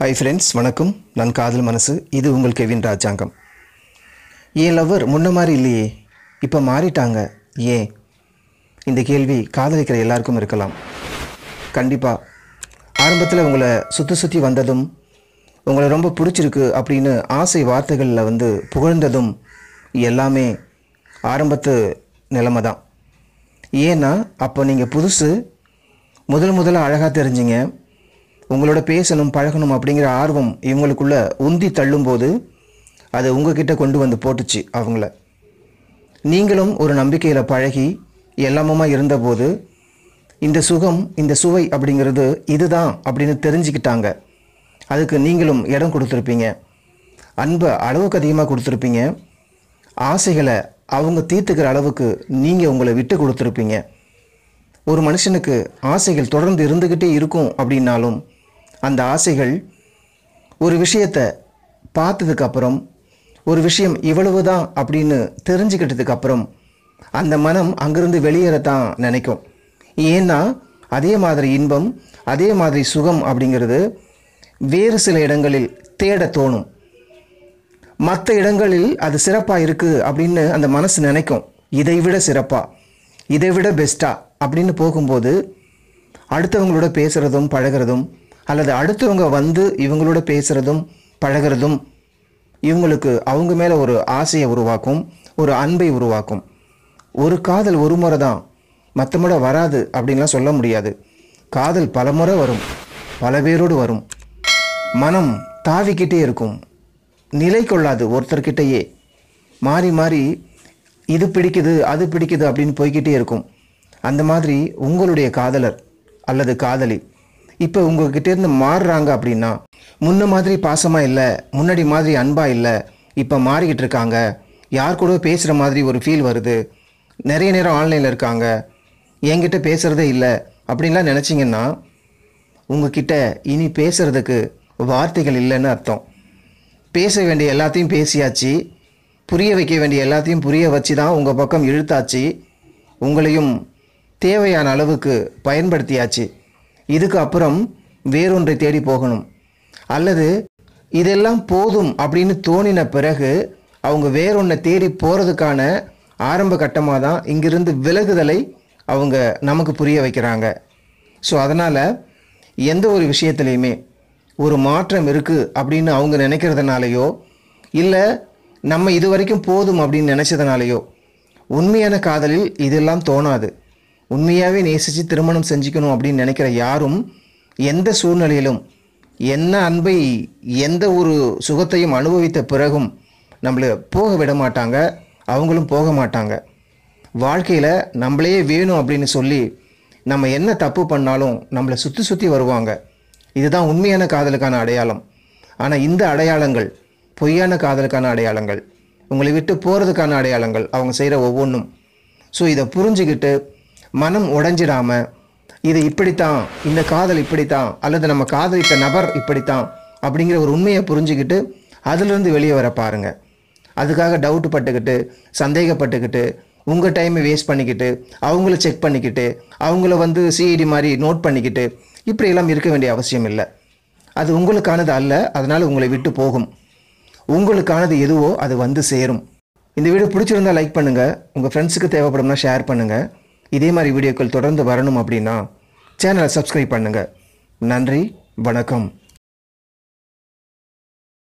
hi friends வணக்கம் நான் காதல் மனசு இது உங்கள் கெவின் ராஜாங்கம் ஏன் லவ்வர் முன்ன மாதிரி இல்லையே இப்போ மாறிட்டாங்க ஏன் இந்த கேள்வி காதலிக்கிற எல்லாருக்கும் இருக்கலாம் கண்டிப்பாக ஆரம்பத்தில் உங்களை சுற்றி சுற்றி வந்ததும் உங்களை ரொம்ப பிடிச்சிருக்கு அப்படின்னு ஆசை வார்த்தைகளில் வந்து புகழ்ந்ததும் எல்லாமே ஆரம்பத்து நிலைமை தான் ஏன்னா அப்போ நீங்கள் புதுசு முதல் முதல்ல அழகாக தெரிஞ்சிங்க உங்களோட பேசணும் பழகணும் அப்படிங்கிற ஆர்வம் இவங்களுக்குள்ள உந்தி தள்ளும்போது அதை உங்ககிட்ட கொண்டு வந்து போட்டுச்சு அவங்கள நீங்களும் ஒரு நம்பிக்கையில் பழகி எல்லாமுமா இருந்தபோது இந்த சுகம் இந்த சுவை அப்படிங்கிறது இதுதான் அப்படின்னு தெரிஞ்சுக்கிட்டாங்க அதுக்கு நீங்களும் இடம் கொடுத்துருப்பீங்க அன்பை அளவுக்கு அதிகமாக கொடுத்துருப்பீங்க ஆசைகளை அவங்க தீர்த்துக்கிற அளவுக்கு நீங்கள் உங்களை விட்டு கொடுத்துருப்பீங்க ஒரு மனுஷனுக்கு ஆசைகள் தொடர்ந்து இருந்துக்கிட்டே இருக்கும் அப்படின்னாலும் அந்த ஆசைகள் ஒரு விஷயத்தை பார்த்ததுக்கப்புறம் ஒரு விஷயம் இவ்வளவு தான் அப்படின்னு தெரிஞ்சுக்கிட்டதுக்கப்புறம் அந்த மனம் அங்கிருந்து வெளியேறத்தான் நினைக்கும் ஏன்னா அதே மாதிரி இன்பம் அதே மாதிரி சுகம் அப்படிங்கிறது வேறு சில இடங்களில் தேட தோணும் மற்ற இடங்களில் அது சிறப்பாக இருக்குது அப்படின்னு அந்த மனசு நினைக்கும் இதை விட சிறப்பாக இதை விட பெஸ்ட்டாக அப்படின்னு போகும்போது அடுத்தவங்களோட பேசுகிறதும் பழகிறதும் அல்லது அடுத்தவங்க வந்து இவங்களோட பேசுகிறதும் பழகிறதும் இவங்களுக்கு அவங்க மேலே ஒரு ஆசையை உருவாக்கும் ஒரு அன்பை உருவாக்கும் ஒரு காதல் ஒரு முறை தான் மற்ற முறை வராது அப்படின்லாம் சொல்ல முடியாது காதல் பல முறை வரும் பல பேரோடு வரும் மனம் தாவிக்கிட்டே இருக்கும் நிலை கொள்ளாது ஒருத்தர்கிட்டயே மாறி மாறி இது பிடிக்குது அது பிடிக்குது அப்படின்னு போய்கிட்டே இருக்கும் அந்த மாதிரி உங்களுடைய காதலர் அல்லது காதலி இப்போ இருந்து மாறுறாங்க அப்படின்னா முன்ன மாதிரி பாசமாக இல்லை முன்னாடி மாதிரி அன்பாக இல்லை இப்போ மாறிக்கிட்டு இருக்காங்க யார் கூட பேசுகிற மாதிரி ஒரு ஃபீல் வருது நிறைய நேரம் ஆன்லைனில் இருக்காங்க என்கிட்ட பேசுகிறதே இல்லை அப்படின்லாம் நினச்சிங்கன்னா உங்ககிட்ட இனி பேசுகிறதுக்கு வார்த்தைகள் இல்லைன்னு அர்த்தம் பேச வேண்டிய எல்லாத்தையும் பேசியாச்சு புரிய வைக்க வேண்டிய எல்லாத்தையும் புரிய வச்சு தான் உங்கள் பக்கம் இழுத்தாச்சு உங்களையும் தேவையான அளவுக்கு பயன்படுத்தியாச்சு இதுக்கு அப்புறம் வேறொன்றை தேடி போகணும் அல்லது இதெல்லாம் போதும் அப்படின்னு தோணின பிறகு அவங்க வேறொன்றை தேடி போகிறதுக்கான ஆரம்ப கட்டமாக தான் இங்கிருந்து விலகுதலை அவங்க நமக்கு புரிய வைக்கிறாங்க ஸோ அதனால் எந்த ஒரு விஷயத்துலையுமே ஒரு மாற்றம் இருக்குது அப்படின்னு அவங்க நினைக்கிறதுனாலையோ இல்லை நம்ம இது வரைக்கும் போதும் அப்படின்னு நினச்சதுனாலையோ உண்மையான காதலில் இதெல்லாம் தோணாது உண்மையாகவே நேசித்து திருமணம் செஞ்சுக்கணும் அப்படின்னு நினைக்கிற யாரும் எந்த சூழ்நிலையிலும் என்ன அன்பை எந்த ஒரு சுகத்தையும் அனுபவித்த பிறகும் நம்மளை போக விட மாட்டாங்க அவங்களும் போக மாட்டாங்க வாழ்க்கையில் நம்மளையே வேணும் அப்படின்னு சொல்லி நம்ம என்ன தப்பு பண்ணாலும் நம்மளை சுற்றி சுற்றி வருவாங்க இதுதான் உண்மையான காதலுக்கான அடையாளம் ஆனால் இந்த அடையாளங்கள் பொய்யான காதலுக்கான அடையாளங்கள் உங்களை விட்டு போகிறதுக்கான அடையாளங்கள் அவங்க செய்கிற ஒவ்வொன்றும் ஸோ இதை புரிஞ்சுக்கிட்டு மனம் உடஞ்சிடாமல் இது இப்படித்தான் இந்த காதல் இப்படித்தான் அல்லது நம்ம காதலித்த நபர் இப்படித்தான் அப்படிங்கிற ஒரு உண்மையை புரிஞ்சுக்கிட்டு அதுலேருந்து வெளியே வர பாருங்கள் அதுக்காக டவுட்டு பட்டுக்கிட்டு சந்தேகப்பட்டுக்கிட்டு உங்கள் டைமை வேஸ்ட் பண்ணிக்கிட்டு அவங்கள செக் பண்ணிக்கிட்டு அவங்கள வந்து சிஇடி மாதிரி நோட் பண்ணிக்கிட்டு இப்படியெல்லாம் இருக்க வேண்டிய அவசியம் இல்லை அது உங்களுக்கானது அல்ல அதனால் உங்களை விட்டு போகும் உங்களுக்கானது எதுவோ அது வந்து சேரும் இந்த வீடியோ பிடிச்சிருந்தால் லைக் பண்ணுங்கள் உங்கள் ஃப்ரெண்ட்ஸுக்கு தேவைப்படும்னா ஷேர் பண்ணுங்கள் இதே மாதிரி வீடியோக்கள் தொடர்ந்து வரணும் அப்படின்னா சேனலை சப்ஸ்கிரைப் பண்ணுங்கள் நன்றி வணக்கம்